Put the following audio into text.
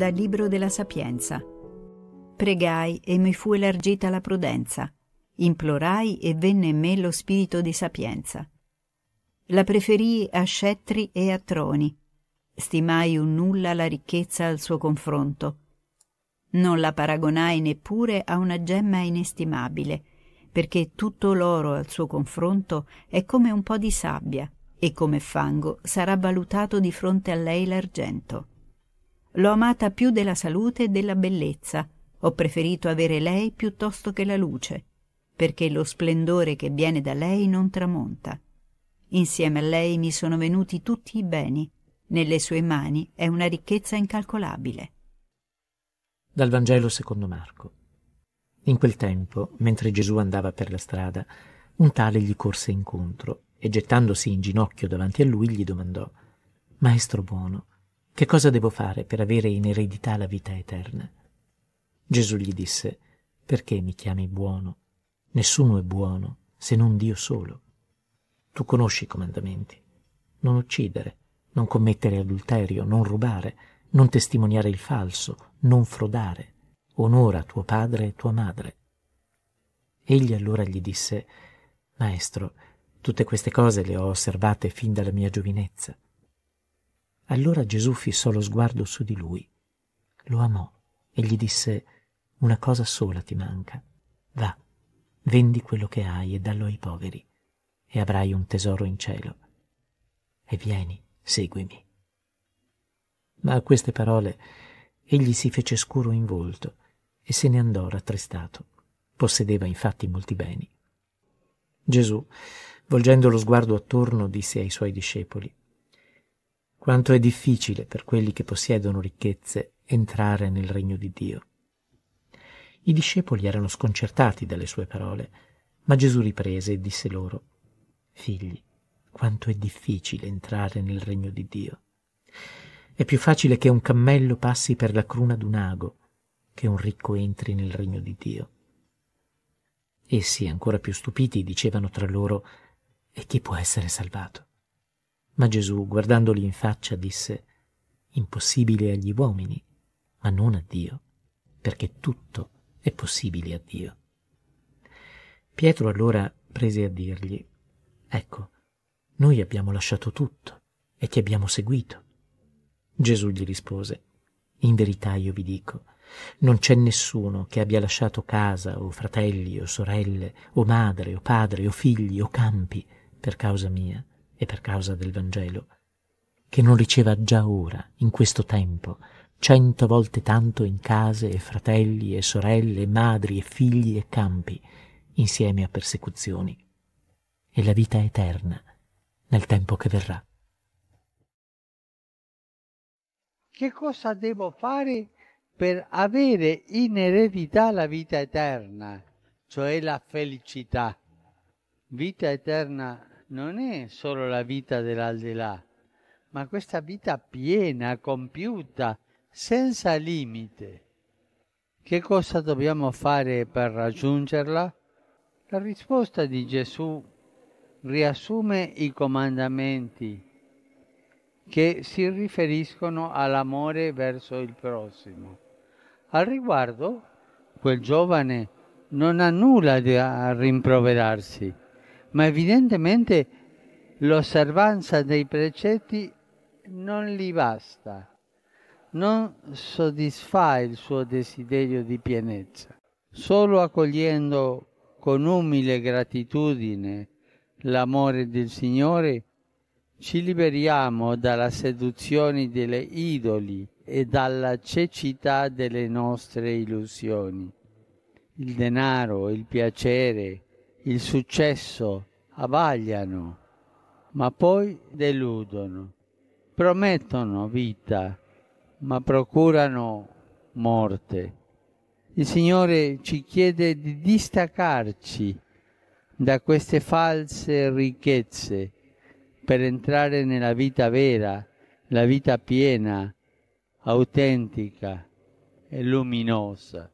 dal libro della sapienza. Pregai e mi fu elargita la prudenza, implorai e venne in me lo spirito di sapienza. La preferii a scettri e a troni, stimai un nulla la ricchezza al suo confronto. Non la paragonai neppure a una gemma inestimabile, perché tutto l'oro al suo confronto è come un po' di sabbia, e come fango sarà valutato di fronte a lei l'argento. L'ho amata più della salute e della bellezza. Ho preferito avere lei piuttosto che la luce, perché lo splendore che viene da lei non tramonta. Insieme a lei mi sono venuti tutti i beni. Nelle sue mani è una ricchezza incalcolabile. Dal Vangelo secondo Marco. In quel tempo, mentre Gesù andava per la strada, un tale gli corse incontro e gettandosi in ginocchio davanti a lui gli domandò Maestro buono, che cosa devo fare per avere in eredità la vita eterna? Gesù gli disse, perché mi chiami buono? Nessuno è buono se non Dio solo. Tu conosci i comandamenti. Non uccidere, non commettere adulterio, non rubare, non testimoniare il falso, non frodare. Onora tuo padre e tua madre. Egli allora gli disse, Maestro, tutte queste cose le ho osservate fin dalla mia giovinezza. Allora Gesù fissò lo sguardo su di lui, lo amò e gli disse una cosa sola ti manca. Va, vendi quello che hai e dallo ai poveri, e avrai un tesoro in cielo. E vieni, seguimi. Ma a queste parole egli si fece scuro in volto e se ne andò rattristato. Possedeva infatti molti beni. Gesù, volgendo lo sguardo attorno, disse ai suoi discepoli quanto è difficile per quelli che possiedono ricchezze entrare nel regno di Dio. I discepoli erano sconcertati dalle sue parole, ma Gesù riprese e disse loro, Figli, quanto è difficile entrare nel regno di Dio. È più facile che un cammello passi per la cruna d'un ago che un ricco entri nel regno di Dio. Essi, ancora più stupiti, dicevano tra loro, E chi può essere salvato? Ma Gesù, guardandoli in faccia, disse, impossibile agli uomini, ma non a Dio, perché tutto è possibile a Dio. Pietro allora prese a dirgli, ecco, noi abbiamo lasciato tutto e ti abbiamo seguito. Gesù gli rispose, in verità io vi dico, non c'è nessuno che abbia lasciato casa o fratelli o sorelle o madre o padre o figli o campi per causa mia e per causa del Vangelo, che non riceva già ora, in questo tempo, cento volte tanto in case e fratelli e sorelle, madri e figli e campi, insieme a persecuzioni, e la vita eterna nel tempo che verrà. Che cosa devo fare per avere in eredità la vita eterna, cioè la felicità? Vita eterna non è solo la vita dell'aldilà, ma questa vita piena, compiuta, senza limite. Che cosa dobbiamo fare per raggiungerla? La risposta di Gesù riassume i comandamenti che si riferiscono all'amore verso il prossimo. Al riguardo, quel giovane non ha nulla da rimproverarsi, ma evidentemente l'osservanza dei precetti non gli basta, non soddisfa il suo desiderio di pienezza. Solo accogliendo con umile gratitudine l'amore del Signore ci liberiamo dalla seduzione delle idoli e dalla cecità delle nostre illusioni. Il denaro, il piacere, il successo, abbagliano, ma poi deludono. Promettono vita, ma procurano morte. Il Signore ci chiede di distaccarci da queste false ricchezze per entrare nella vita vera, la vita piena, autentica e luminosa.